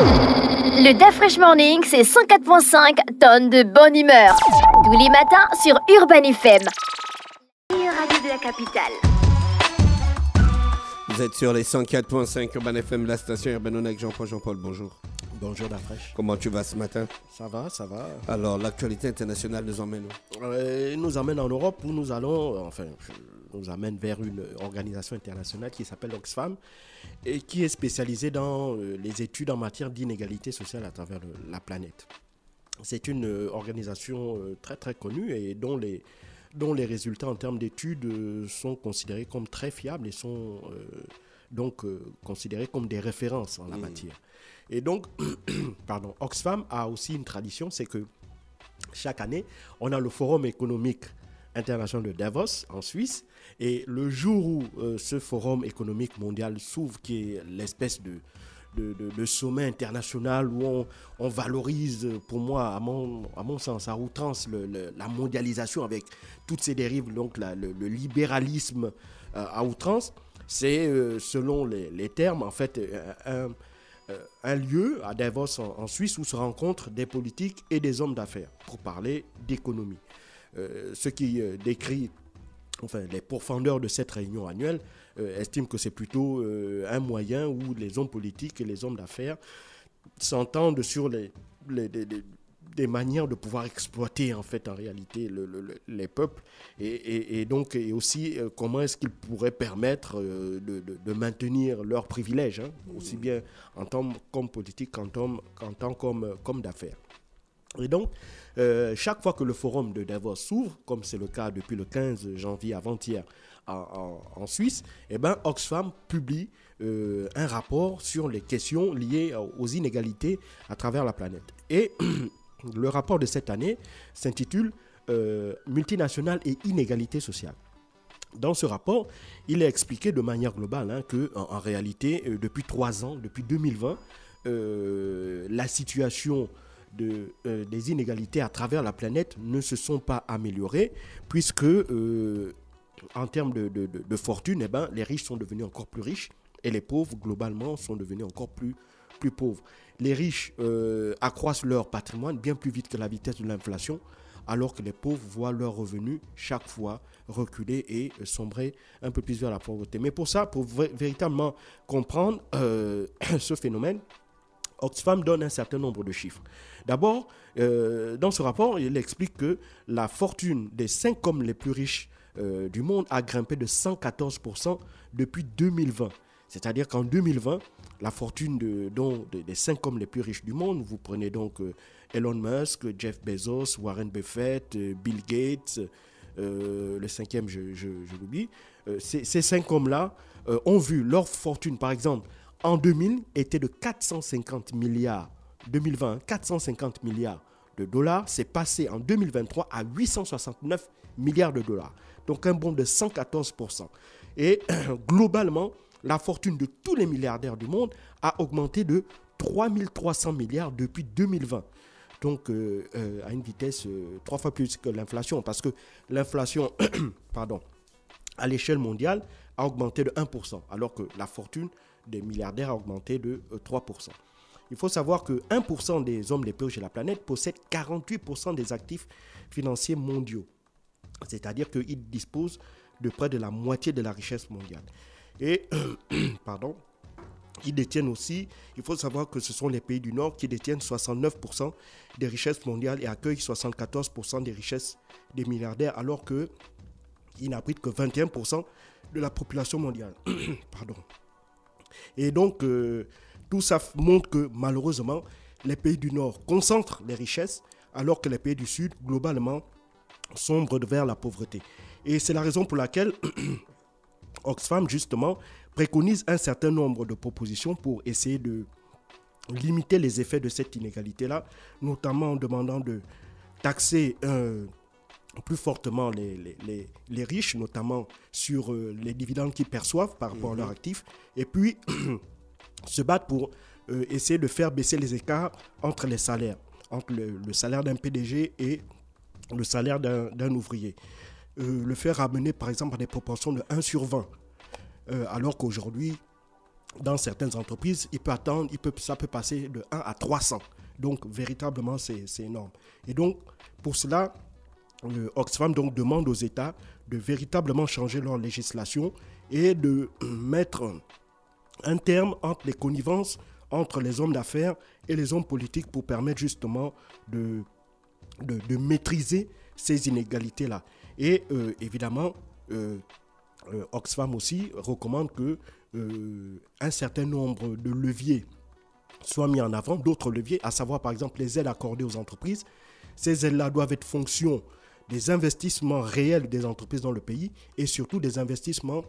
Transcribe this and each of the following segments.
Le Dafresh Morning, c'est 104.5 tonnes de bonne humeur. Tous les matins sur Urban FM. radio de la capitale. Vous êtes sur les 104.5 Urban FM, la station Urban avec Jean-Paul. Jean-Paul, bonjour. Bonjour Dafresh. Comment tu vas ce matin Ça va, ça va. Alors, l'actualité internationale nous emmène où euh, Nous emmène en Europe où nous allons, euh, enfin, nous amène vers une organisation internationale qui s'appelle Oxfam et qui est spécialisée dans euh, les études en matière d'inégalité sociale à travers euh, la planète. C'est une euh, organisation très très connue et dont les, dont les résultats en termes d'études sont considérés comme très fiables et sont donc considérés comme des références en la hmm. matière. Et donc, pardon, Oxfam a aussi une tradition, c'est que chaque année, on a le forum économique international de Davos en Suisse. Et le jour où euh, ce forum économique mondial s'ouvre, qui est l'espèce de, de, de, sommet international où on, on, valorise, euh, pour moi, à mon, à mon sens, à outrance, la mondialisation avec toutes ses dérives, donc le, libéralisme euh, à outrance, c'est, selon les, les, termes, en fait, un, lieu à Davos en Suisse où se rencontrent des politiques et des hommes d'affaires pour parler d'économie. Euh, ceux qui euh, décrit enfin, les profondeurs de cette réunion annuelle estime euh, estiment que c'est plutôt un moyen où les hommes politiques et les hommes d'affaires s'entendent sur les, des manières de pouvoir exploiter en fait en réalité les peuples et, donc aussi comment est-ce qu'ils pourraient permettre de, maintenir leurs privilèges hein, aussi bien en tant qu'hommes politique qu'en tant, qu'en tant comme, comme d'affaires. Et donc, euh, chaque fois que le forum de Davos s'ouvre, comme c'est le cas depuis le 15 janvier avant-hier en, Suisse, eh ben, Oxfam publie euh, un rapport sur les questions liées aux inégalités à travers la planète. Et le rapport de cette année s'intitule euh, Multinationales et inégalités sociales. Dans ce rapport, il est expliqué de manière globale hein, que, en, réalité, depuis trois ans, depuis 2020, la situation euh, des inégalités à travers la planète ne se sont pas améliorées, puisque euh, en termes de, fortune, eh ben, les riches sont devenus encore plus riches et les pauvres, globalement, sont devenus encore plus, plus pauvres. Les riches euh, accroissent leur patrimoine bien plus vite que la vitesse de l'inflation, alors que les pauvres voient leurs revenus chaque fois reculer et sombrer un peu plus vers la pauvreté. Mais pour ça, pour véritablement comprendre ce phénomène, Oxfam donne un certain nombre de chiffres. D'abord, euh, dans ce rapport, il explique que la fortune des cinq hommes les plus riches euh, du monde a grimpé de 114% depuis 2020. C'est-à-dire qu'en 2020, la fortune de, des cinq hommes les plus riches du monde, vous prenez donc euh, Elon Musk, Jeff Bezos, Warren Buffett, Bill Gates, le cinquième, je, l'oublie, ces, cinq hommes-là ont vu leur fortune, par exemple, en 2000 était de 450 milliards. 2020, 450 milliards de dollars. C'est passé en 2023 à 869 milliards de dollars. Donc un bond de 114%. Et globalement, la fortune de tous les milliardaires du monde a augmenté de 3300 milliards depuis 2020. Donc euh, euh, à une vitesse euh, trois fois plus que l'inflation. Parce que l'inflation, pardon, à l'échelle mondiale, a augmenté de 1%. Alors que la fortune des milliardaires a augmenté de 3%. Euh, il faut savoir que 1% des hommes les plus riches de la planète possèdent 48% des actifs financiers mondiaux. C'est-à-dire qu'ils disposent de près de la moitié de la richesse mondiale. Et, pardon, ils détiennent aussi, il faut savoir que ce sont les pays du Nord qui détiennent 69% des richesses mondiales et accueillent 74% des richesses des milliardaires, alors qu'ils n'abritent que 21% de la population mondiale. pardon. Et donc, euh, tout ça montre que malheureusement, les pays du Nord concentrent les richesses, alors que les pays du Sud, globalement, sombrent vers la pauvreté. Et c'est la raison pour laquelle Oxfam, justement, préconise un certain nombre de propositions pour essayer de limiter les effets de cette inégalité-là, notamment en demandant de taxer un plus fortement les, les, les, riches, notamment sur euh, les dividendes qu'ils perçoivent par rapport à leurs mhm. actifs, et puis se battre pour euh, essayer de faire baisser les écarts entre les salaires, entre le, salaire d'un PDG et le salaire d'un ouvrier. Euh, le faire ramener par exemple à des proportions de 1 sur 20, alors qu'aujourd'hui, dans certaines entreprises, il peut attendre, il peut, ça peut passer de 1 à 300. Donc véritablement, c'est énorme. Et donc, pour cela, euh, Oxfam donc demande aux États de véritablement changer leur législation et de mettre un terme entre les connivences entre les hommes d'affaires et les hommes politiques pour permettre justement de, maîtriser ces inégalités-là. Et euh, évidemment, euh, Oxfam aussi recommande que un certain nombre de leviers soient mis en avant, d'autres leviers, à savoir par exemple les aides accordées aux entreprises. Ces aides-là doivent être fonction des investissements réels des entreprises dans le pays et surtout des investissements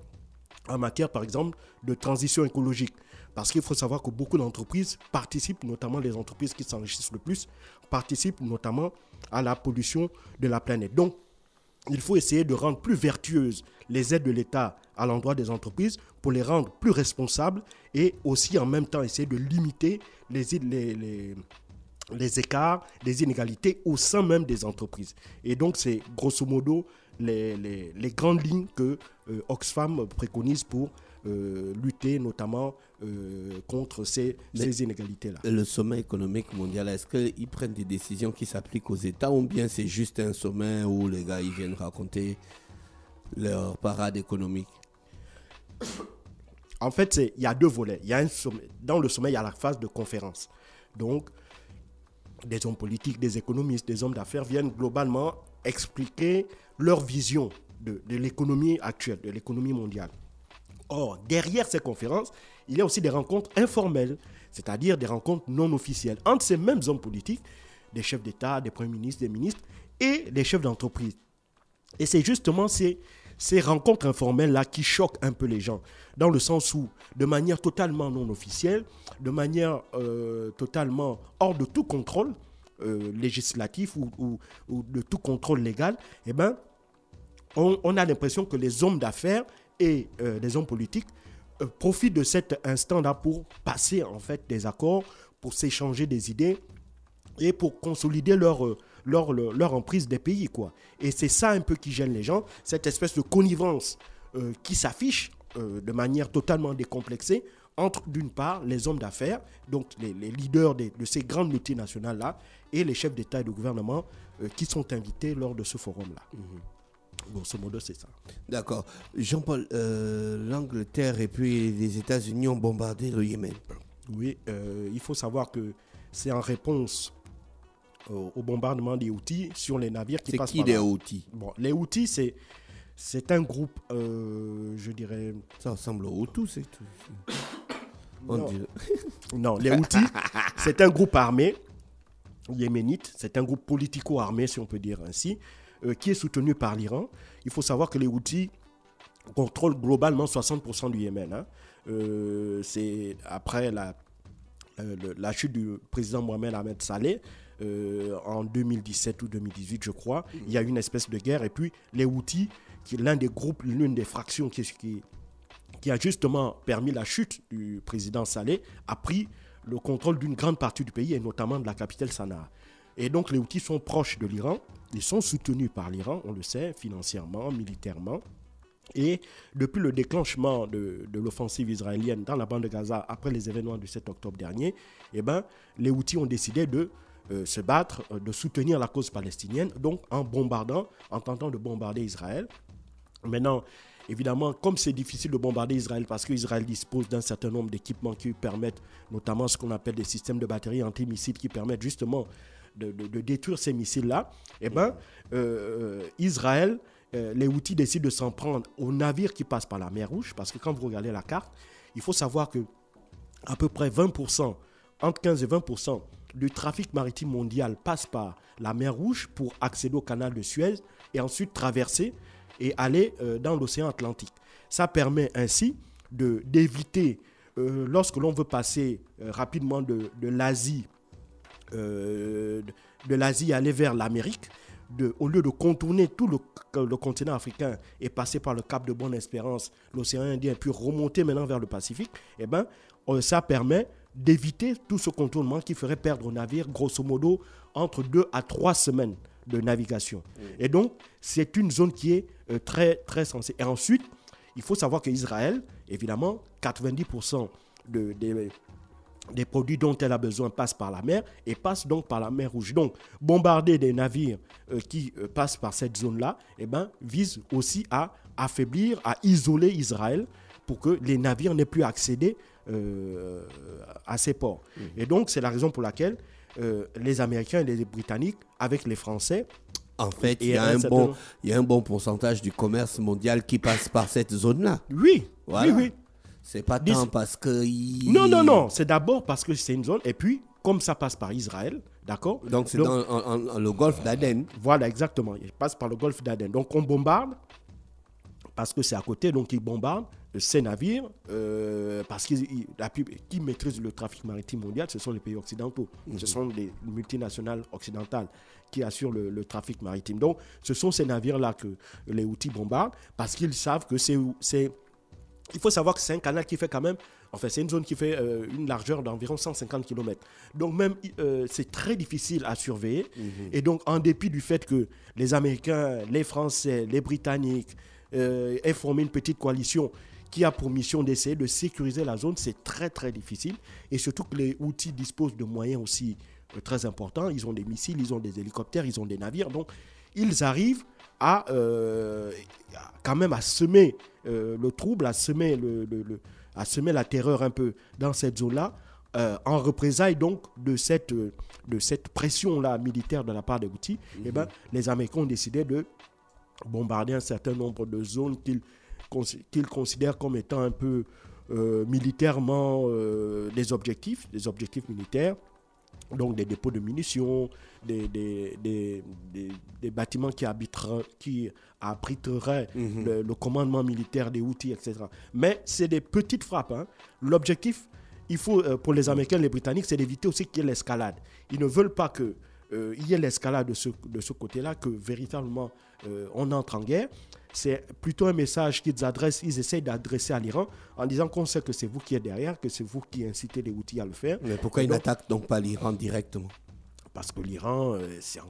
en matière, par exemple, de transition écologique. Parce qu'il faut savoir que beaucoup d'entreprises participent, notamment les entreprises qui s'enrichissent le plus, participent notamment à la pollution de la planète. Donc, il faut essayer de rendre plus vertueuses les aides de l'État à l'endroit des entreprises pour les rendre plus responsables et aussi en même temps essayer de limiter les, les, les écarts, les inégalités au sein même des entreprises. Et donc, c'est grosso modo les, les, les, grandes lignes que euh, Oxfam préconise pour euh, lutter notamment euh, contre ces, inégalités-là. Le sommet économique mondial, est-ce qu'ils prennent des décisions qui s'appliquent aux États ou bien c'est juste un sommet où les gars ils viennent raconter leur parade économique En fait, il y a deux volets. Y a un sommet. Dans le sommet, il y a la phase de conférence. Donc, des hommes politiques, des économistes, des hommes d'affaires viennent globalement expliquer leur vision de, l'économie actuelle, de l'économie mondiale. Or, derrière ces conférences, il y a aussi des rencontres informelles, c'est-à-dire des rencontres non officielles entre ces mêmes hommes politiques, des chefs d'État, des premiers ministres, des ministres et des chefs d'entreprise. Et c'est justement ces, ces rencontres informelles-là qui choquent un peu les gens, dans le sens où, de manière totalement non officielle, de manière euh, totalement hors de tout contrôle euh, législatif ou, de tout contrôle légal, eh ben, on, a l'impression que les hommes d'affaires et euh, les hommes politiques profitent de cet instant-là pour passer en fait des accords, pour s'échanger des idées et pour consolider leur leur, leur, emprise des pays. quoi. Et c'est ça un peu qui gêne les gens, cette espèce de connivence euh, qui s'affiche euh, de manière totalement décomplexée entre d'une part les hommes d'affaires, donc les, leaders de, ces grandes multinationales-là, et les chefs d'État et de gouvernement euh, qui sont invités lors de ce forum-là. Mmh. Grosso modo, c'est ça. D'accord. Jean-Paul, l'Angleterre et puis les États-Unis ont bombardé le Yémen. Oui, il faut savoir que c'est en réponse euh, au, bombardement des outils sur les navires qui passent par là. C'est qui les outils bon, Les outils, c'est c'est un groupe, euh, je dirais. Ça ressemble aux Hutus, c'est tout. non. les Houthis, c'est un groupe armé yéménite, c'est un groupe politico-armé, si on peut dire ainsi, euh, qui est soutenu par l'Iran. Il faut savoir que les Houthis contrôlent globalement 60% du Yémen. Hein. c'est après la, la chute du président Mohamed Ahmed Saleh, euh, en 2017 ou 2018, je crois. Il y a une espèce de guerre. Et puis, les Houthis, qui l'un des groupes, l'une des fractions qui, qui, a justement permis la chute du président Saleh, a pris le contrôle d'une grande partie du pays et notamment de la capitale Sanaa. Et donc, les Houthis sont proches de l'Iran. Ils sont soutenus par l'Iran, on le sait, financièrement, militairement. Et depuis le déclenchement de, l'offensive israélienne dans la bande de Gaza après les événements du 7 octobre dernier, eh ben, les Houthis ont décidé de euh, se battre, euh, de soutenir la cause palestinienne, donc en bombardant, en tentant de bombarder Israël. Maintenant, évidemment, comme c'est difficile de bombarder Israël parce qu'Israël dispose d'un certain nombre d'équipements qui permettent, notamment ce qu'on appelle des systèmes de batteries antimissiles qui permettent justement de, détruire ces missiles-là, eh bien, euh, Israël, les outils décident de s'en prendre aux navires qui passent par la mer Rouge, parce que quand vous regardez la carte, il faut savoir que à peu près 20%, entre 15 et 20% le trafic maritime mondial passe par la mer Rouge pour accéder au canal de Suez et ensuite traverser et aller euh, dans l'océan Atlantique. Ça permet ainsi d'éviter, euh, lorsque l'on veut passer euh, rapidement de, l'Asie, de l'Asie aller vers l'Amérique, au lieu de contourner tout le, le, continent africain et passer par le Cap de Bonne-Espérance, l'océan Indien, puis remonter maintenant vers le Pacifique, eh ben, ça permet d'éviter tout ce contournement qui ferait perdre au navire, grosso modo, entre deux à trois semaines de navigation. Mm. Et donc, c'est une zone qui est euh, très, très sensée. Et ensuite, il faut savoir qu'Israël, évidemment, 90% de, des, produits dont elle a besoin passent par la mer et passent donc par la mer Rouge. Donc, bombarder des navires euh, qui euh, passent par cette zone-là eh ben, vise aussi à affaiblir, à isoler Israël pour que les navires n'aient plus accédé à euh, ses ports. Et donc, c'est la raison pour laquelle euh, les Américains et les Britanniques, avec les Français, en fait, il y, a un bon, il y a un bon pourcentage du commerce mondial qui passe par cette zone-là. Oui, oui, oui. C'est pas tant parce que. Non, non, non. C'est d'abord parce que c'est une zone. Et puis, comme ça passe par Israël, d'accord Donc, c'est dans le golfe d'Aden. Voilà, exactement. Il passe par le golfe d'Aden. Donc, on bombarde parce que c'est à côté. Donc, ils bombardent. Euh, ces navires, euh, parce qu'ils maîtrisent qui le trafic maritime mondial, ce sont les pays occidentaux. Mhm. Ce sont les multinationales occidentales qui assurent le, trafic maritime. Donc, ce sont ces navires-là que les outils bombardent, parce qu'ils savent que c'est... Il faut savoir que c'est un canal qui fait quand même... Enfin, c'est une zone qui fait euh, une largeur d'environ 150 km. Donc même, c'est très difficile à surveiller. Mhm. Et donc, en dépit du fait que les Américains, les Français, les Britanniques aient formé une petite coalition qui a pour mission d'essayer de sécuriser la zone, c'est très très difficile. Et surtout que les outils disposent de moyens aussi euh, très importants. Ils ont des missiles, ils ont des hélicoptères, ils ont des navires. Donc ils arrivent à euh, quand même à semer euh, le trouble, à semer, le, à semer la terreur un peu dans cette zone-là. en représailles donc de cette, de cette pression-là militaire de la part des Outils. Et eh mhm. ben, les Américains ont décidé de bombarder un certain nombre de zones qu'ils qu'ils considèrent comme étant un peu euh, militairement euh, des objectifs, des objectifs militaires, donc des dépôts de munitions, des, des, bâtiments qui, qui abriteraient mm-hmm. le, commandement militaire des outils, etc. Mais c'est des petites frappes. Hein. L'objectif, il faut, euh, pour les Américains et les Britanniques, c'est d'éviter aussi qu'il y ait l'escalade. Ils ne veulent pas qu'il y ait l'escalade de ce, de ce côté-là, que véritablement on entre en guerre c'est plutôt un message qu'ils adressent, ils essayent d'adresser à l'Iran en disant qu'on sait que c'est vous qui êtes derrière, que c'est vous qui incitez les outils à le faire. Mais pourquoi ils n'attaquent donc pas l'Iran directement parce que l'Iran, euh,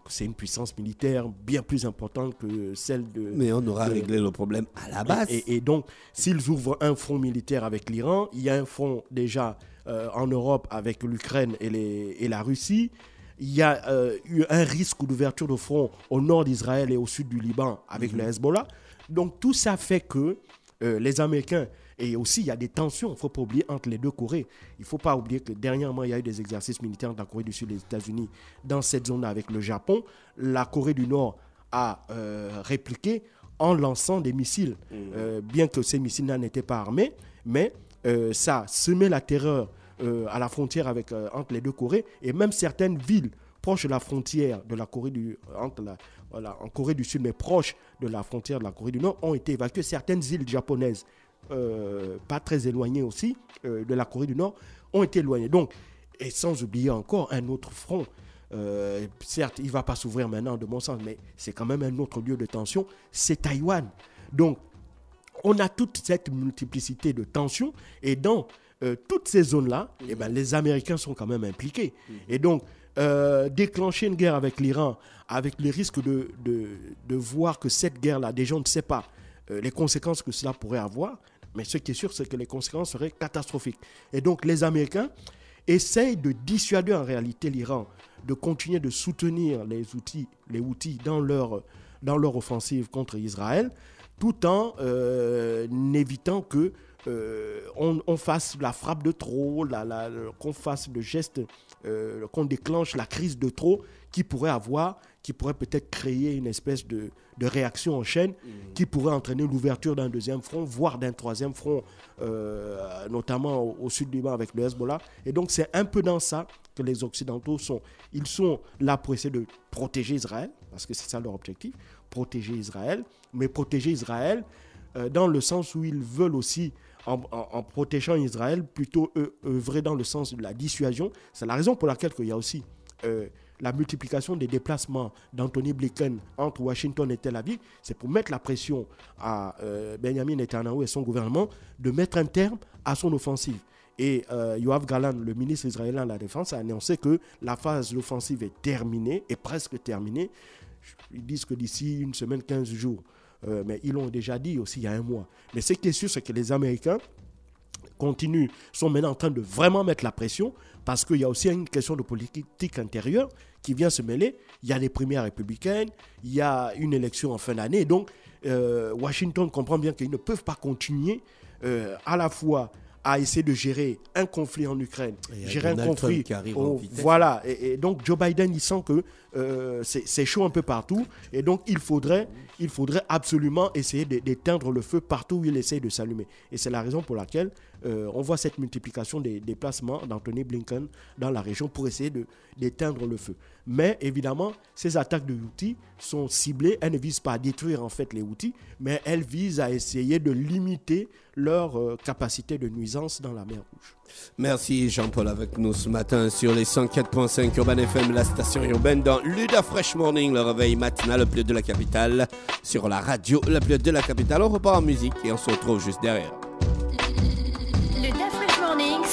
c'est une puissance militaire bien plus importante que celle de... Mais on aura réglé le problème à la base. Et, donc, s'ils ouvrent un front militaire avec l'Iran, il y a un front déjà euh, en Europe avec l'Ukraine et, la Russie il y a euh, eu un risque d'ouverture de front au nord d'Israël et au sud du Liban avec mhm. le Hezbollah. Donc tout ça fait que euh, les Américains, et aussi il y a des tensions, il ne faut pas oublier, entre les deux Corées. Il ne faut pas oublier que dernièrement, il y a eu des exercices militaires dans la Corée du Sud et les États-Unis dans cette zone avec le Japon. La Corée du Nord a euh, répliqué en lançant des missiles, mhm. bien que ces missiles n'étaient pas armés, mais ça semait la terreur euh, à la frontière avec, euh, entre les deux Corées, et même certaines villes proches de la frontière de la Corée du, euh, la, voilà, en Corée du Sud, mais proches de la frontière de la Corée du Nord, ont été évacuées certaines îles japonaises, pas très éloignées aussi de la Corée du Nord, ont été éloignées. Donc, et sans oublier encore un autre front. certes, il ne va pas s'ouvrir maintenant, de mon sens, mais c'est quand même un autre lieu de tension, c'est Taïwan. Donc, on a toute cette multiplicité de tensions, et dans euh, toutes ces zones-là, eh ben, les Américains sont quand même impliqués. Mhm. Et donc, euh, déclencher une guerre avec l'Iran, avec le risque de, de, voir que cette guerre-là, déjà, on ne sait pas euh, les conséquences que cela pourrait avoir, mais ce qui est sûr, c'est que les conséquences seraient catastrophiques. Et donc, les Américains essayent de dissuader en réalité l'Iran de continuer de soutenir les outils, les outils dans leur, dans leur offensive contre Israël, tout en n'évitant évitant que euh, on, fasse la frappe de trop, qu'on fasse le geste, euh, qu'on déclenche la crise de trop qui pourrait avoir, qui pourrait peut-être créer une espèce de, réaction en chaîne, mm. qui pourrait entraîner l'ouverture d'un deuxième front, voire d'un troisième front, euh, notamment au, sud du Liban avec le Hezbollah. Et donc c'est un peu dans ça que les Occidentaux sont. Ils sont là pour essayer de protéger Israël, parce que c'est ça leur objectif, protéger Israël, mais protéger Israël dans le sens où ils veulent aussi en, protégeant Israël, plutôt œuvrer dans le sens de la dissuasion. C'est la raison pour laquelle il y a aussi euh, la multiplication des déplacements d'Anthony Blinken entre Washington et Tel Aviv. C'est pour mettre la pression à euh, Benjamin Netanyahu et son gouvernement de mettre un terme à son offensive. Et euh, Yoav Galan, le ministre israélien de la Défense, a annoncé que la phase d'offensive est terminée, est presque terminée. Ils disent que d'ici une semaine, 15 jours, euh, mais ils l'ont déjà dit aussi il y a un mois. Mais ce qui est sûr, c'est que les Américains continuent, sont maintenant en train de vraiment mettre la pression, parce qu'il y a aussi une question de politique intérieure qui vient se mêler. Il y a les premières républicaines, il y a une élection en fin d'année, donc euh, Washington comprend bien qu'ils ne peuvent pas continuer euh, à la fois à essayer de gérer un conflit en Ukraine, gérer un conflit. Qui arrive voilà. Et, donc Joe Biden, il sent que euh, c'est chaud un peu partout. Et donc il faudrait, il faudrait absolument essayer d'éteindre le feu partout où il essaie de s'allumer. Et c'est la raison pour laquelle euh, on voit cette multiplication des déplacements d'Anthony Blinken dans la région pour essayer d'éteindre le feu. Mais évidemment, ces attaques de outils sont ciblées. Elles ne visent pas à détruire en fait les outils mais elles visent à essayer de limiter leur euh, capacité de nuisance dans la mer Rouge. Merci Jean-Paul avec nous ce matin sur les 104.5 Urban FM, la station urbaine dans Luda Fresh Morning, le réveil matinal le plus de la capitale sur la radio le plus de la capitale. On repart en musique et on se retrouve juste derrière.